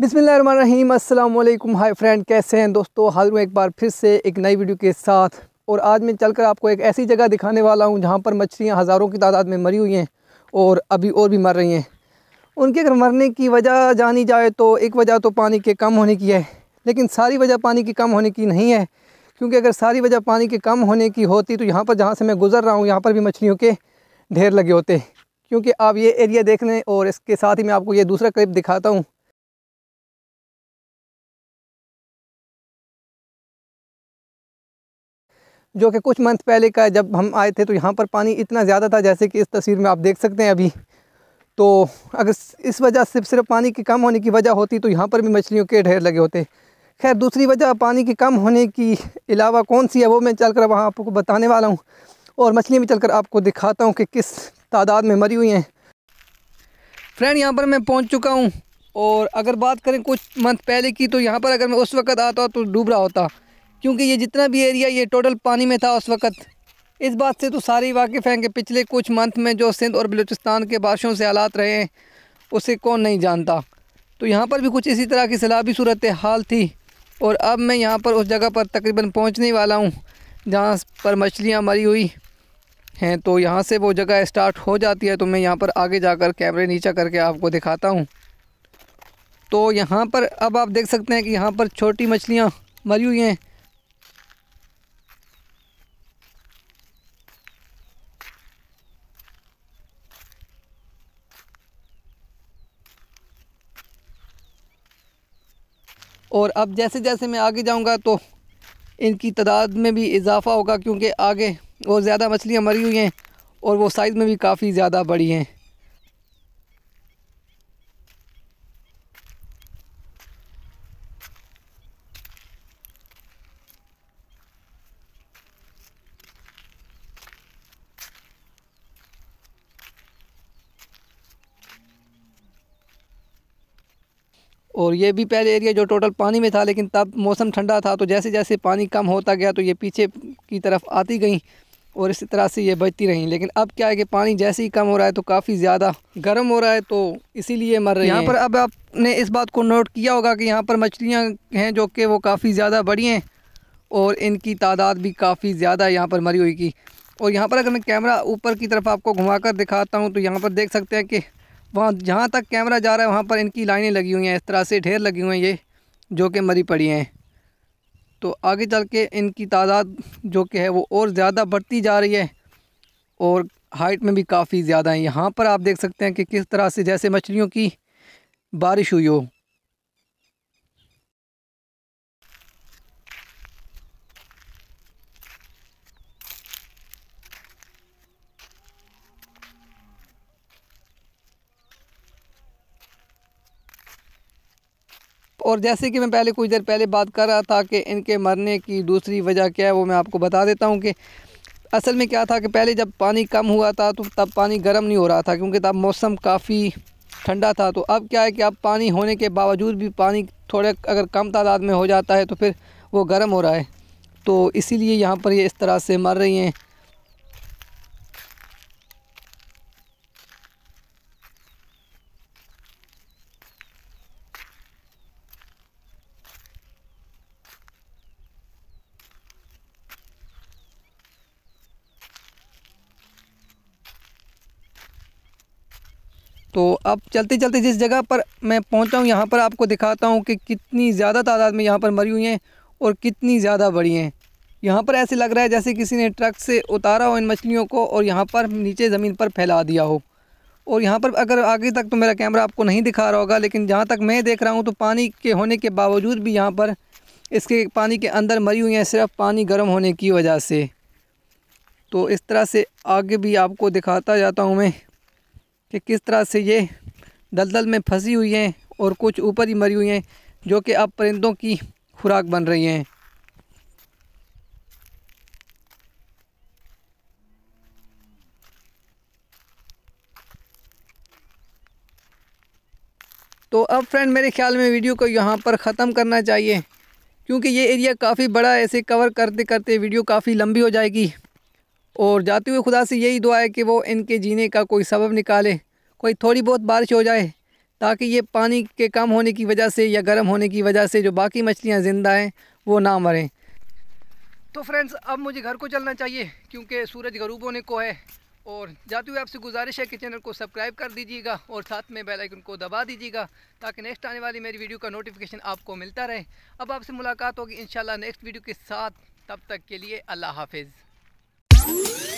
बिसमीम अल्लाम hi friend कैसे हैं दोस्तों हाजिर हूँ एक बार फिर से एक नई वीडियो के साथ और आज मैं चलकर आपको एक ऐसी जगह दिखाने वाला हूँ जहाँ पर मछलियाँ हज़ारों की तादाद में मरी हुई हैं और अभी और भी मर रही हैं उनके अगर मरने की वजह जानी जाए तो एक वजह तो पानी के कम होने की है लेकिन सारी वजह पानी की कम होने की नहीं है क्योंकि अगर सारी वजह पानी के कम होने की होती तो यहाँ पर जहाँ से मैं गुज़र रहा हूँ यहाँ पर भी मछलियों के ढेर लगे होते क्योंकि आप ये एरिया देख लें और इसके साथ ही मैं आपको ये दूसरा क्लिप दिखाता हूँ जो कि कुछ मंथ पहले का जब हम आए थे तो यहाँ पर पानी इतना ज़्यादा था जैसे कि इस तस्वीर में आप देख सकते हैं अभी तो अगर इस वजह से सिर्फ पानी के कम होने की वजह होती तो यहाँ पर भी मछलियों के ढेर लगे होते खैर दूसरी वजह पानी के कम होने की अलावा कौन सी है वो मैं चल कर वहाँ आपको बताने वाला हूँ और मछलियाँ भी चल कर आपको दिखाता हूँ कि किस तादाद में मरी हुई हैं फ्रेंड यहाँ पर मैं पहुँच चुका हूँ और अगर बात करें कुछ मंथ पहले की तो यहाँ पर अगर मैं उस वक्त आता तो डूब रहा होता क्योंकि ये जितना भी एरिया ये टोटल पानी में था उस वक्त इस बात से तो सारे वाकिफ़ हैं कि पिछले कुछ मंथ में जो सिंध और बलूचिस्तान के बादशों से हालात रहे हैं उसे कौन नहीं जानता तो यहाँ पर भी कुछ इसी तरह की सलाबी सूरत हाल थी और अब मैं यहाँ पर उस जगह पर तकरीबन पहुँचने वाला हूँ जहाँ पर मछलियाँ मरी हुई हैं तो यहाँ से वो जगह स्टार्ट हो जाती है तो मैं यहाँ पर आगे जाकर कैमरे नीचा करके आपको दिखाता हूँ तो यहाँ पर अब आप देख सकते हैं कि यहाँ पर छोटी मछलियाँ मरी हुई हैं और अब जैसे जैसे मैं आगे जाऊँगा तो इनकी तादाद में भी इजाफ़ा होगा क्योंकि आगे और ज़्यादा मछलियाँ मरी हुई हैं और वो साइज़ में भी काफ़ी ज़्यादा बड़ी हैं और ये भी पहले एरिया जो टोटल पानी में था लेकिन तब मौसम ठंडा था तो जैसे जैसे पानी कम होता गया तो ये पीछे की तरफ आती गई और इसी तरह से ये बचती रहीं लेकिन अब क्या है कि पानी जैसे ही कम हो रहा है तो काफ़ी ज़्यादा गर्म हो रहा है तो इसीलिए मर रही यहाँ पर अब आपने इस बात को नोट किया होगा कि यहाँ पर मछलियाँ हैं जो कि वो काफ़ी ज़्यादा बड़ी हैं और इनकी तादाद भी काफ़ी ज़्यादा यहाँ पर मरी हुई की और यहाँ पर अगर मैं कैमरा ऊपर की तरफ आपको घुमा कर दिखाता हूँ तो यहाँ पर देख सकते हैं कि वहाँ जहाँ तक कैमरा जा रहा है वहाँ पर इनकी लाइनें लगी हुई हैं इस तरह से ढेर लगी हुई हैं ये जो कि मरी पड़ी हैं तो आगे चल के इनकी तादाद जो कि है वो और ज़्यादा बढ़ती जा रही है और हाइट में भी काफ़ी ज़्यादा है यहाँ पर आप देख सकते हैं कि किस तरह से जैसे मछलियों की बारिश हुई हो और जैसे कि मैं पहले कुछ देर पहले बात कर रहा था कि इनके मरने की दूसरी वजह क्या है वो मैं आपको बता देता हूँ कि असल में क्या था कि पहले जब पानी कम हुआ था तो तब पानी गर्म नहीं हो रहा था क्योंकि तब मौसम काफ़ी ठंडा था तो अब क्या है कि अब पानी होने के बावजूद भी पानी थोड़े अगर कम तादाद में हो जाता है तो फिर वो गर्म हो रहा है तो इसीलिए यहाँ पर ये इस तरह से मर रही हैं तो अब चलते चलते जिस जगह पर मैं पहुंचा हूँ यहाँ पर आपको दिखाता हूँ कि कितनी ज़्यादा तादाद में यहाँ पर मरी हुई हैं और कितनी ज़्यादा बड़ी हैं यहाँ पर ऐसे लग रहा है जैसे किसी ने ट्रक से उतारा हो इन मछलियों को और यहाँ पर नीचे ज़मीन पर फैला दिया हो और यहाँ पर अगर आगे तक तो मेरा कैमरा आपको नहीं दिखा रहा होगा लेकिन जहाँ तक मैं देख रहा हूँ तो पानी के होने के बावजूद भी यहाँ पर इसके पानी के अंदर मरी हुई हैं सिर्फ पानी गर्म होने की वजह से तो इस तरह से आगे भी आपको दिखाता जाता हूँ मैं कि किस तरह से ये दलदल में फंसी हुई हैं और कुछ ऊपर ही मरी हुई हैं जो कि अब परिंदों की खुराक बन रही हैं तो अब फ्रेंड मेरे ख्याल में वीडियो को यहाँ पर ख़त्म करना चाहिए क्योंकि ये एरिया काफ़ी बड़ा है ऐसे कवर करते करते वीडियो काफ़ी लंबी हो जाएगी और जाते हुए खुदा से यही दुआ है कि वो इनके जीने का कोई सबब निकाले कोई थोड़ी बहुत बारिश हो जाए ताकि ये पानी के कम होने की वजह से या गर्म होने की वजह से जो बाकी मछलियाँ ज़िंदा हैं वो ना मरें तो फ्रेंड्स अब मुझे घर को चलना चाहिए क्योंकि सूरज गरूब होने को है और जाते हुए आपसे गुजारिश है कि चैनल को सब्सक्राइब कर दीजिएगा और साथ में बेल आइकन को दबा दीजिएगा ताकि नेक्स्ट आने वाली मेरी वीडियो का नोटिफिकेशन आपको मिलता रहे अब आपसे मुलाकात होगी इन नेक्स्ट वीडियो के साथ तब तक के लिए अल्लाह हाफिज़ Thank you.